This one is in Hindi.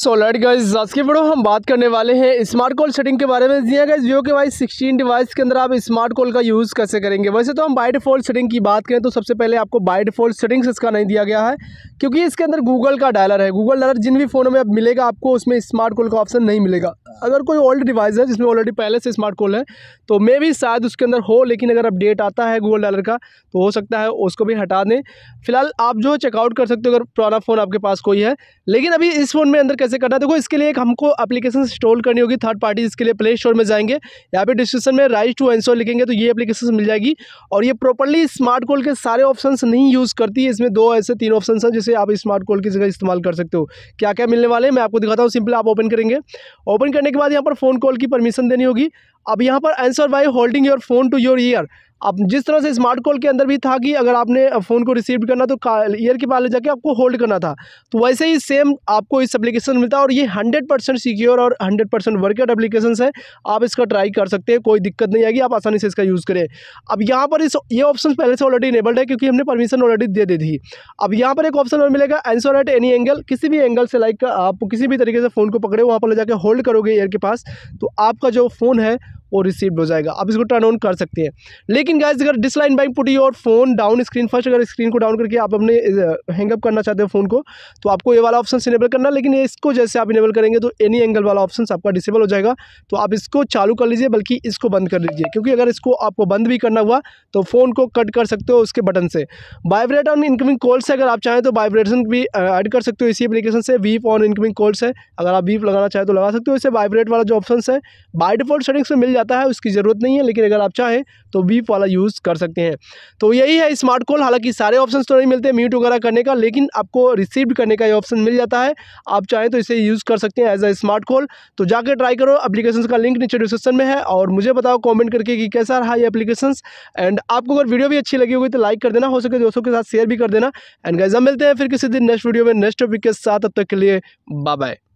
सो लाइट गाइज आज के वीडियो हम बात करने वाले हैं स्मार्ट कॉल सेटिंग के बारे में जी गाइज हाँ जियो के वाई सिक्सटीन डिवाइस के अंदर आप स्मार्ट कॉल का यूज़ कैसे करेंगे वैसे तो हम बाई डिफ़ॉल्ट सेटिंग की बात करें तो सबसे पहले आपको बाई डिफ़ॉल्ट सेटिंग्स इसका नहीं दिया गया है क्योंकि इसके अंदर गूगल का डायलर है गूगल डायलर जिन भी फ़ोनों में अब मिलेगा आपको उसमें स्मार्ट कॉल का ऑप्शन नहीं मिलेगा अगर कोई ओल्ड डिवाइस है जिसमें ऑलरेडी पहले से स्मार्ट कॉल है तो मे भी शायद उसके अंदर हो लेकिन अगर अपडेट आता है गूगल डॉलर का तो हो सकता है उसको भी हटा दें फिलहाल आप जो है चेकआउट कर सकते हो अगर पुराना फ़ोन आपके पास कोई है लेकिन अभी इस फ़ोन में अंदर कैसे करना है देखो इसके लिए एक हमको अपलीकेशन इंस्टॉल करनी होगी थर्ड पार्टी इसके लिए प्ले स्टोर में जाएंगे या फिर डिस्क्रिप्शन में राइट टू एंसोर लिखेंगे तो ये अपलीकेशन मिल जाएगी और ये प्रॉपरली स्मार्ट कॉल के सारे ऑप्शन नहीं यूज़ करती है इसमें दो ऐसे तीन ऑप्शन हैं जिसे आप स्मार्ट कॉल की जगह इस्तेमाल कर सकते हो क्या क्या मिलने वाले हैं मैं आपको दिखाता हूँ सिंपल आप ओपन करेंगे ओपन कर करने के बाद यहाँ पर फ़ोन कॉल की परमिशन देनी होगी अब यहाँ पर answer by holding your phone to your ear अब जिस तरह से स्मार्ट कॉल के अंदर भी था कि अगर आपने फ़ोन को रिसीव करना तो ईयर के पास ले जाके आपको होल्ड करना था तो वैसे ही सेम आपको इस एप्लीकेशन मिलता है और ये हंड्रेड परसेंट सिक्योर और हंड्रेड परसेंट वर्कआउट एप्लीकेशन है आप इसका ट्राई कर सकते हैं कोई दिक्कत नहीं आएगी आप आसानी से इसका यूज़ करें अब यहाँ पर इस ये ऑप्शन पहले से ऑलरेडी इनेबल्ड है क्योंकि हमने परमिशन ऑलरेडी दे दी थी अब यहाँ पर एक ऑप्शन और मिलेगा एंसर एट एनी एंगल किसी भी एंगल से लाइक आप किसी भी तरीके से फ़ोन को पकड़े वहाँ पर ले जाकर होल्ड करोगे ईयर के पास तो आपका जो फ़ोन है और रिसीव हो जाएगा आप इसको टर्न ऑन कर सकते हैं लेकिन गाइज अगर डिसलाइन बाइक पुटी और फोन डाउन स्क्रीन फर्स्ट अगर स्क्रीन को डाउन करके आप अपने हैंगअप करना चाहते हो फोन को तो आपको ये वाला ऑप्शन इनेबल करना लेकिन इसको जैसे आप इनेबल करेंगे तो एनी एंगल वाला ऑप्शन आपका डिसेबल हो जाएगा तो आप इसको चालू कर लीजिए बल्कि इसको बंद कर लीजिए क्योंकि अगर इसको आपको बंद भी करना हुआ तो फ़ोन को कट कर सकते हो उसके बटन से वाइब्रेट ऑन इनकमिंग कॉल से अगर आप चाहें तो वाइब्रेशन भी ऐड कर सकते हो इसी एप्लीकेशन से वीप ऑन इनकमिंग कॉल्स है अगर आप वीप लगाना चाहें तो लगा सकते हो इसे वाइब्रेट वाला जो ऑप्शन है बाई डिफॉल्ट सेटिंग्स में मिल जाता जाता है उसकी ज़रूरत नहीं है लेकिन अगर आप चाहें तो वीप वाला यूज़ कर सकते हैं तो यही है स्मार्ट कॉल हालांकि सारे ऑप्शन तो नहीं मिलते म्यूट वगैरह करने का लेकिन आपको रिसीव करने का ये ऑप्शन मिल जाता है आप चाहें तो इसे यूज़ कर सकते हैं एज अ स्मार्ट कॉल तो जाकर ट्राई करो अपलीकेशन का लिंक नीचे डिस्क्रिप्शन में है और मुझे बताओ कॉमेंट करके कि कैसा रहा ये अपलीकेशन एंड आपको अगर वीडियो भी अच्छी लगी होगी तो लाइक कर देना हो सके तो दोस्तों के साथ शेयर भी कर देना एंड गैजा मिलते हैं फिर किसी दिन नेक्स्ट वीडियो में नेक्स्ट टॉपिक के साथ अब तक के लिए बाय बाय